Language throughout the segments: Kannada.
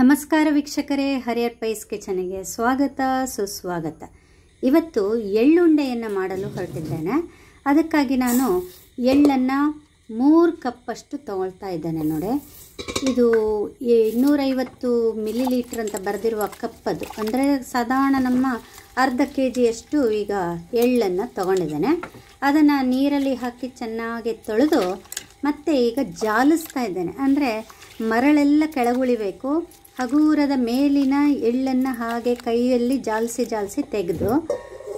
ನಮಸ್ಕಾರ ವೀಕ್ಷಕರೇ ಹರಿಯರ್ ಪೈಸ್ ಕಿಚನಿಗೆ ಸ್ವಾಗತ ಸುಸ್ವಾಗತ ಇವತ್ತು ಎಳ್ಳುಂಡೆಯನ್ನು ಮಾಡಲು ಹೊರಟಿದ್ದೇನೆ ಅದಕ್ಕಾಗಿ ನಾನು ಎಳ್ಳನ್ನು ಮೂರು ಕಪ್ಪಷ್ಟು ತಗೊಳ್ತಾ ಇದ್ದೇನೆ ನೋಡಿ ಇದು ಇನ್ನೂರೈವತ್ತು ಮಿಲಿ ಲೀಟ್ರ್ ಅಂತ ಬರೆದಿರುವ ಕಪ್ಪದು ಅಂದರೆ ಸಾಧಾರಣ ನಮ್ಮ ಅರ್ಧ ಕೆ ಜಿಯಷ್ಟು ಈಗ ಎಳ್ಳನ್ನು ತಗೊಂಡಿದ್ದೇನೆ ಅದನ್ನು ನೀರಲ್ಲಿ ಹಾಕಿ ಚೆನ್ನಾಗಿ ತೊಳೆದು ಮತ್ತೆ ಈಗ ಜಾಲಿಸ್ತಾ ಇದ್ದೇನೆ ಅಂದರೆ ಮರಳೆಲ್ಲ ಕೆಳಗುಳಿಬೇಕು ಹಗೂರದ ಮೇಲಿನ ಎಳ್ಳನ್ನು ಹಾಗೆ ಕೈಯಲ್ಲಿ ಜಾಲಿಸಿ ಜಾಲಿಸಿ ತೆಗೆದು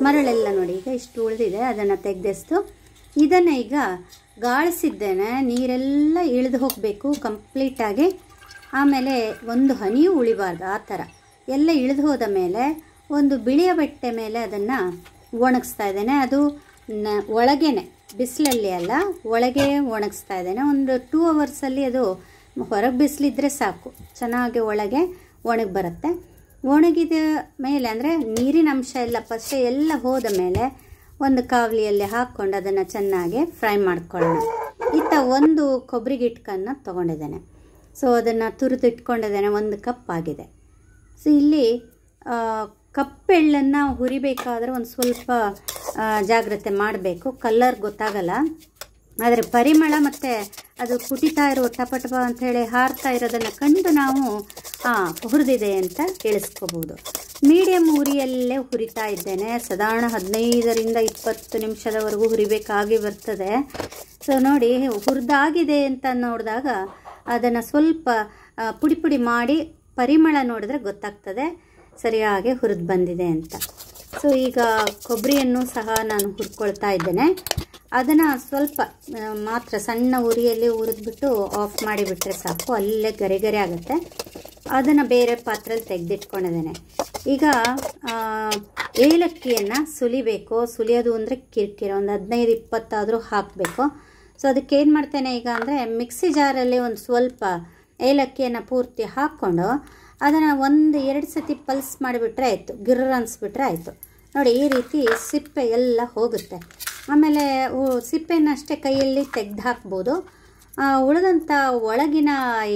ಮರಳೆಲ್ಲ ನೋಡಿ ಈಗ ಇಷ್ಟು ಉಳಿದಿದೆ ಅದನ್ನು ತೆಗೆದೆಸ್ತು ಇದನ್ನು ಈಗ ಗಾಳಿಸಿದ್ದೇನೆ ನೀರೆಲ್ಲ ಇಳಿದು ಹೋಗಬೇಕು ಕಂಪ್ಲೀಟಾಗಿ ಆಮೇಲೆ ಒಂದು ಹನಿಯೂ ಉಳಿಬಾರ್ದು ಆ ಥರ ಎಲ್ಲ ಇಳಿದು ಹೋದ ಮೇಲೆ ಒಂದು ಬಿಳಿಯ ಬಟ್ಟೆ ಮೇಲೆ ಅದನ್ನು ಒಣಗಿಸ್ತಾ ಇದ್ದೇನೆ ಅದು ನ ಒಳಗೇನೆ ಬಿಸಿಲಲ್ಲಿ ಅಲ್ಲ ಒಳಗೆ ಒಣಗಿಸ್ತಾ ಇದ್ದೇನೆ ಒಂದು ಟೂ ಅವರ್ಸಲ್ಲಿ ಅದು ಹೊರಗೆ ಬಿಸಿಲಿದ್ರೆ ಸಾಕು ಚೆನ್ನಾಗಿ ಒಳಗೆ ಒಣಗಿ ಬರುತ್ತೆ ಒಣಗಿದ ಮೇಲೆ ಅಂದರೆ ನೀರಿನ ಅಂಶ ಎಲ್ಲ ಫಸ್ಟ್ ಎಲ್ಲ ಹೋದ ಮೇಲೆ ಒಂದು ಕಾವಲಿಯಲ್ಲಿ ಹಾಕ್ಕೊಂಡು ಅದನ್ನು ಚೆನ್ನಾಗಿ ಫ್ರೈ ಮಾಡ್ಕೊಳ್ಳೋಣ ಇತ್ತ ಒಂದು ಕೊಬ್ಬರಿ ಗಿಟ್ಕನ್ನು ತೊಗೊಂಡಿದ್ದೇನೆ ಸೊ ಅದನ್ನು ತುರಿದು ಇಟ್ಕೊಂಡಿದ್ದೇನೆ ಒಂದು ಕಪ್ ಆಗಿದೆ ಸೊ ಇಲ್ಲಿ ಕಪ್ಪೆಳ್ಳನ್ನು ಹುರಿಬೇಕಾದ್ರೆ ಒಂದು ಸ್ವಲ್ಪ ಜಾಗ್ರತೆ ಮಾಡಬೇಕು ಕಲ್ಲರ್ ಗೊತ್ತಾಗಲ್ಲ ಆದರೆ ಪರಿಮಳ ಮತ್ತು ಅದು ಕುಟಿತಾ ಇರೋ ಟಪಟಪ ಟಪ ಅಂತ ಹಾರ್ತಾ ಇರೋದನ್ನು ಕಂಡು ನಾವು ಹುರಿದಿದೆ ಅಂತ ಕೇಳಿಸ್ಕೋಬೋದು ಮೀಡಿಯಮ್ ಉರಿಯಲ್ಲೇ ಹುರಿತಾ ಇದ್ದೇನೆ ಸಾಧಾರಣ ಹದಿನೈದರಿಂದ ಇಪ್ಪತ್ತು ನಿಮಿಷದವರೆಗೂ ಹುರಿಬೇಕಾಗಿ ಬರ್ತದೆ ಸೊ ನೋಡಿ ಹುರಿದಾಗಿದೆ ಅಂತ ನೋಡಿದಾಗ ಅದನ್ನು ಸ್ವಲ್ಪ ಪುಡಿ ಪುಡಿ ಮಾಡಿ ಪರಿಮಳ ನೋಡಿದ್ರೆ ಗೊತ್ತಾಗ್ತದೆ ಸರಿಯಾಗಿ ಹುರಿದು ಬಂದಿದೆ ಅಂತ ಸೊ ಈಗ ಕೊಬ್ಬರಿಯನ್ನು ಸಹ ನಾನು ಹುರ್ಕೊಳ್ತಾ ಇದ್ದೇನೆ ಅದನ್ನು ಸ್ವಲ್ಪ ಮಾತ್ರ ಸಣ್ಣ ಉರಿಯಲ್ಲಿ ಉರಿದ್ಬಿಟ್ಟು ಆಫ್ ಮಾಡಿಬಿಟ್ರೆ ಸಾಕು ಅಲ್ಲೇ ಗರಿ ಗರಿ ಆಗುತ್ತೆ ಅದನ್ನು ಬೇರೆ ಪಾತ್ರೆಲಿ ತೆಗೆದಿಟ್ಕೊಂಡಿದ್ದೇನೆ ಈಗ ಏಲಕ್ಕಿಯನ್ನು ಸುಲಿಬೇಕು ಸುಲಿಯೋದು ಅಂದರೆ ಕಿರಿಕಿರಿ ಒಂದು ಹದಿನೈದು ಇಪ್ಪತ್ತಾದರೂ ಹಾಕಬೇಕು ಸೊ ಅದಕ್ಕೆ ಏನು ಮಾಡ್ತೇನೆ ಈಗ ಅಂದರೆ ಮಿಕ್ಸಿ ಜಾರಲ್ಲಿ ಒಂದು ಸ್ವಲ್ಪ ಏಲಕ್ಕಿಯನ್ನು ಪೂರ್ತಿ ಹಾಕ್ಕೊಂಡು ಅದನ್ನು ಒಂದು ಎರಡು ಸತಿ ಪಲ್ಸ್ ಮಾಡಿಬಿಟ್ರೆ ಆಯಿತು ಗಿರ್ರ ಅನಿಸ್ಬಿಟ್ರೆ ಆಯಿತು ನೋಡಿ ಈ ರೀತಿ ಸಿಪ್ಪೆ ಎಲ್ಲ ಹೋಗುತ್ತೆ ಆಮೇಲೆ ಸಿಪ್ಪೆನಷ್ಟೇ ಕೈಯಲ್ಲಿ ತೆಗ್ದು ಹಾಕ್ಬೋದು ಉಳಿದಂಥ ಒಳಗಿನ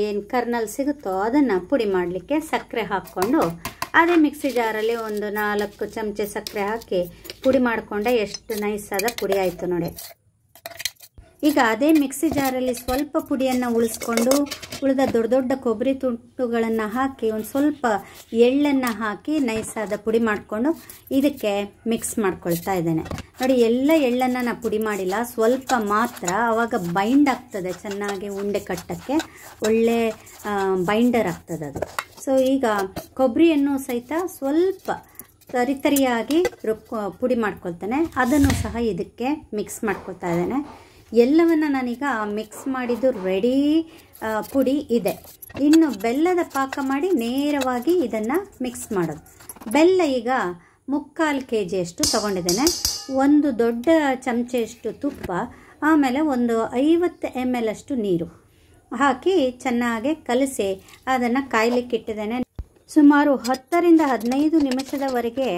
ಏನು ಕರ್ನಲ್ ಸಿಗುತ್ತೋ ಅದನ್ನು ಪುಡಿ ಮಾಡಲಿಕ್ಕೆ ಸಕ್ಕರೆ ಹಾಕ್ಕೊಂಡು ಅದೇ ಮಿಕ್ಸಿ ಜಾರಲ್ಲಿ ಒಂದು ನಾಲ್ಕು ಚಮಚೆ ಸಕ್ಕರೆ ಹಾಕಿ ಪುಡಿ ಮಾಡಿಕೊಂಡೆ ಎಷ್ಟು ನೈಸಾದ ಪುಡಿ ಆಯಿತು ನೋಡಿ ಈಗ ಅದೇ ಮಿಕ್ಸಿ ಜಾರಲ್ಲಿ ಸ್ವಲ್ಪ ಪುಡಿಯನ್ನು ಉಳಿಸ್ಕೊಂಡು ಉಳಿದ ದೊಡ್ಡ ದೊಡ್ಡ ಕೊಬ್ಬರಿ ತುಂಟುಗಳನ್ನು ಹಾಕಿ ಒಂದು ಸ್ವಲ್ಪ ಎಳ್ಳನ್ನು ಹಾಕಿ ನೈಸಾದ ಪುಡಿ ಮಾಡಿಕೊಂಡು ಇದಕ್ಕೆ ಮಿಕ್ಸ್ ಮಾಡ್ಕೊಳ್ತಾ ಇದ್ದೇನೆ ನೋಡಿ ಎಲ್ಲ ಎಳ್ಳನ್ನು ನಾನು ಪುಡಿ ಮಾಡಿಲ್ಲ ಸ್ವಲ್ಪ ಮಾತ್ರ ಆವಾಗ ಬೈಂಡ್ ಆಗ್ತದೆ ಚೆನ್ನಾಗಿ ಉಂಡೆ ಕಟ್ಟಕ್ಕೆ ಒಳ್ಳೆ ಬೈಂಡರ್ ಆಗ್ತದೆ ಅದು ಸೊ ಈಗ ಕೊಬ್ಬರಿಯನ್ನು ಸಹಿತ ಸ್ವಲ್ಪ ತರಿ ತರಿಯಾಗಿ ರುಬ್ಬ ಪುಡಿ ಮಾಡ್ಕೊಳ್ತಾನೆ ಅದನ್ನು ಸಹ ಇದಕ್ಕೆ ಮಿಕ್ಸ್ ಮಾಡ್ಕೊಳ್ತಾ ಇದ್ದೇನೆ ಎಲ್ಲವನ್ನು ನಾನೀಗ ಮಿಕ್ಸ್ ಮಾಡಿದ್ದು ರೆಡಿ ಪುಡಿ ಇದೆ ಇನ್ನು ಬೆಲ್ಲದ ಪಾಕ ಮಾಡಿ ನೇರವಾಗಿ ಇದನ್ನು ಮಿಕ್ಸ್ ಮಾಡೋದು ಬೆಲ್ಲ ಈಗ ಮುಕ್ಕಾಲು ಕೆ ಜಿಯಷ್ಟು ತಗೊಂಡಿದ್ದೇನೆ ಒಂದು ದೊಡ್ಡ ಚಮಚೆಯಷ್ಟು ತುಪ್ಪ ಆಮೇಲೆ ಒಂದು ಐವತ್ತು ಎಮ್ ಎಲ್ ಅಷ್ಟು ನೀರು ಹಾಕಿ ಚೆನ್ನಾಗಿ ಕಲಸಿ ಅದನ್ನು ಕಾಯಲಿಕ್ಕಿಟ್ಟಿದ್ದೇನೆ ಇಟ್ಟಿದ್ದೇನೆ ಸುಮಾರು ಹತ್ತರಿಂದ ಹದಿನೈದು ನಿಮಿಷದವರೆಗೆ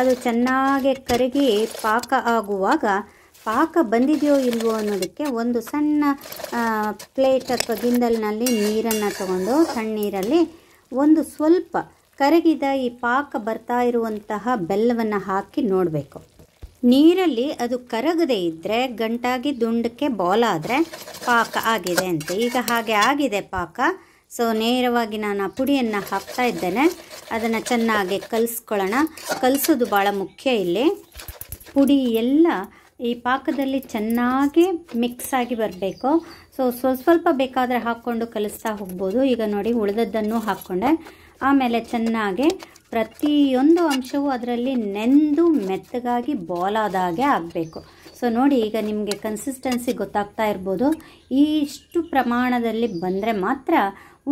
ಅದು ಚೆನ್ನಾಗಿ ಕರಗಿ ಪಾಕ ಆಗುವಾಗ ಪಾಕ ಬಂದಿದೆಯೋ ಇಲ್ವೋ ಅನ್ನೋದಕ್ಕೆ ಒಂದು ಸಣ್ಣ ಪ್ಲೇಟ್ ಅಥವಾ ಗಿಂದಲ್ನಲ್ಲಿ ನೀರನ್ನು ತಗೊಂಡು ತಣ್ಣೀರಲ್ಲಿ ಒಂದು ಸ್ವಲ್ಪ ಕರಗಿದ ಈ ಪಾಕ ಬರ್ತಾ ಇರುವಂತಹ ಬೆಲ್ಲವನ್ನು ಹಾಕಿ ನೋಡಬೇಕು ನೀರಲ್ಲಿ ಅದು ಕರಗದೇ ಇದ್ದರೆ ಗಂಟಾಗಿ ದುಂಡಕ್ಕೆ ಬಾಲ್ ಪಾಕ ಆಗಿದೆ ಅಂತ ಈಗ ಹಾಗೆ ಆಗಿದೆ ಪಾಕ ಸೊ ನೇರವಾಗಿ ನಾನು ಆ ಪುಡಿಯನ್ನು ಹಾಕ್ತಾ ಇದ್ದೇನೆ ಅದನ್ನು ಚೆನ್ನಾಗಿ ಕಲಿಸ್ಕೊಳ್ಳೋಣ ಕಲಿಸೋದು ಭಾಳ ಮುಖ್ಯ ಇಲ್ಲಿ ಪುಡಿ ಎಲ್ಲ ಈ ಪಾಕದಲ್ಲಿ ಚೆನ್ನಾಗಿ ಮಿಕ್ಸ್ ಆಗಿ ಬರಬೇಕು ಸೊ ಸ್ವಸ್ವಲ್ಪ ಸ್ವಲ್ಪ ಬೇಕಾದರೆ ಹಾಕ್ಕೊಂಡು ಕಲಿಸ್ತಾ ಹೋಗ್ಬೋದು ಈಗ ನೋಡಿ ಉಳಿದದ್ದನ್ನು ಹಾಕ್ಕೊಂಡೆ ಆಮೇಲೆ ಚೆನ್ನಾಗಿ ಪ್ರತಿಯೊಂದು ಅಂಶವೂ ಅದರಲ್ಲಿ ನೆಂದು ಮೆತ್ತಗಾಗಿ ಹಾಗೆ ಆಗಬೇಕು ಸೊ ನೋಡಿ ಈಗ ನಿಮಗೆ ಕನ್ಸಿಸ್ಟೆನ್ಸಿ ಗೊತ್ತಾಗ್ತಾ ಇರ್ಬೋದು ಇಷ್ಟು ಪ್ರಮಾಣದಲ್ಲಿ ಬಂದರೆ ಮಾತ್ರ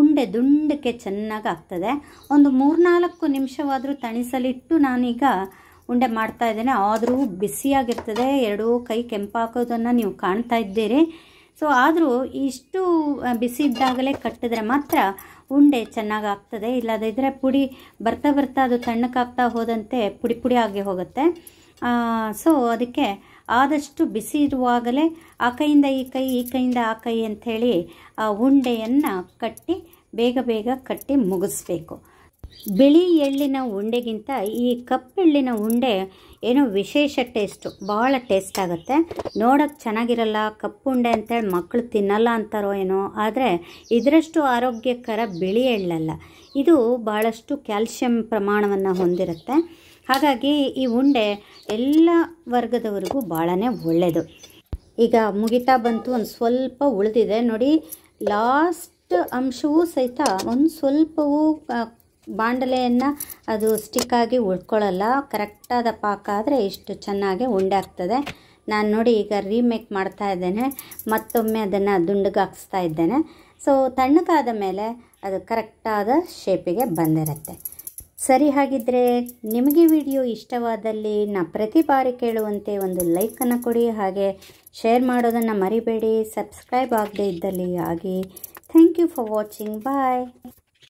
ಉಂಡೆ ದುಂಡಕ್ಕೆ ಚೆನ್ನಾಗಿ ಆಗ್ತದೆ ಒಂದು ಮೂರ್ನಾಲ್ಕು ನಿಮಿಷವಾದರೂ ತಣಿಸಲಿಟ್ಟು ನಾನೀಗ ಉಂಡೆ ಮಾಡ್ತಾ ಇದ್ದೇನೆ ಆದರೂ ಬಿಸಿಯಾಗಿರ್ತದೆ ಎರಡೂ ಕೈ ಕೆಂಪಾಕೋದನ್ನು ನೀವು ಕಾಣ್ತಾ ಇದ್ದೀರಿ ಸೊ ಆದರೂ ಇಷ್ಟು ಬಿಸಿ ಇದ್ದಾಗಲೇ ಕಟ್ಟಿದ್ರೆ ಮಾತ್ರ ಉಂಡೆ ಚೆನ್ನಾಗಿ ಆಗ್ತದೆ ಇಲ್ಲದಿದ್ದರೆ ಪುಡಿ ಬರ್ತಾ ಬರ್ತಾ ಅದು ತಣ್ಣಕ್ಕಾಗ್ತಾ ಹೋದಂತೆ ಪುಡಿ ಪುಡಿ ಆಗಿ ಹೋಗುತ್ತೆ ಸೊ ಅದಕ್ಕೆ ಆದಷ್ಟು ಬಿಸಿ ಇರುವಾಗಲೇ ಆ ಕೈಯಿಂದ ಈ ಕೈ ಈ ಕೈಯಿಂದ ಆ ಕೈ ಅಂಥೇಳಿ ಉಂಡೆಯನ್ನು ಕಟ್ಟಿ ಬೇಗ ಬೇಗ ಕಟ್ಟಿ ಮುಗಿಸ್ಬೇಕು ಬಿಳಿ ಎಳ್ಳಿನ ಉಂಡೆಗಿಂತ ಈ ಕಪ್ಪೆಳ್ಳಿನ ಉಂಡೆ ಏನೋ ವಿಶೇಷ ಟೇಸ್ಟು ಭಾಳ ಟೇಸ್ಟ್ ಆಗುತ್ತೆ ನೋಡೋಕ್ಕೆ ಚೆನ್ನಾಗಿರಲ್ಲ ಕಪ್ಪು ಉಂಡೆ ಅಂತೇಳಿ ಮಕ್ಕಳು ತಿನ್ನಲ್ಲ ಅಂತಾರೋ ಏನೋ ಆದರೆ ಇದರಷ್ಟು ಆರೋಗ್ಯಕರ ಬಿಳಿ ಎಳ್ಳಲ್ಲ ಇದು ಭಾಳಷ್ಟು ಕ್ಯಾಲ್ಶಿಯಂ ಪ್ರಮಾಣವನ್ನು ಹೊಂದಿರುತ್ತೆ ಹಾಗಾಗಿ ಈ ಉಂಡೆ ಎಲ್ಲ ವರ್ಗದವರೆಗೂ ಭಾಳನೇ ಒಳ್ಳೆಯದು ಈಗ ಮುಗಿತಾ ಬಂತು ಒಂದು ಸ್ವಲ್ಪ ಉಳಿದಿದೆ ನೋಡಿ ಲಾಸ್ಟ್ ಅಂಶವೂ ಸಹಿತ ಒಂದು ಸ್ವಲ್ಪವೂ ಬಾಂಡಲೆಯನ್ನು ಅದು ಸ್ಟಿಕ್ಕಾಗಿ ಉಳ್ಕೊಳ್ಳಲ್ಲ ಕರೆಕ್ಟಾದ ಪಾಕ ಆದರೆ ಇಷ್ಟು ಚೆನ್ನಾಗಿ ಉಂಡೆ ಆಗ್ತದೆ ನಾನು ನೋಡಿ ಈಗ ರೀಮೇಕ್ ಮಾಡ್ತಾ ಇದ್ದೇನೆ ಮತ್ತೊಮ್ಮೆ ಅದನ್ನು ದುಂಡುಗಾಕಿಸ್ತಾ ಇದ್ದೇನೆ ಸೊ ತಣ್ಣಗಾದ ಮೇಲೆ ಅದು ಕರೆಕ್ಟಾದ ಶೇಪಿಗೆ ಬಂದಿರುತ್ತೆ ಸರಿ ಹಾಗಿದ್ದರೆ ನಿಮಗೆ ವಿಡಿಯೋ ಇಷ್ಟವಾದಲ್ಲಿ ನಾ ಪ್ರತಿ ಬಾರಿ ಕೇಳುವಂತೆ ಒಂದು ಲೈಕನ್ನು ಕೊಡಿ ಹಾಗೆ ಶೇರ್ ಮಾಡೋದನ್ನು ಮರಿಬೇಡಿ ಸಬ್ಸ್ಕ್ರೈಬ್ ಆಗದೆ ಇದ್ದಲ್ಲಿ ಆಗಿ thank you for watching bye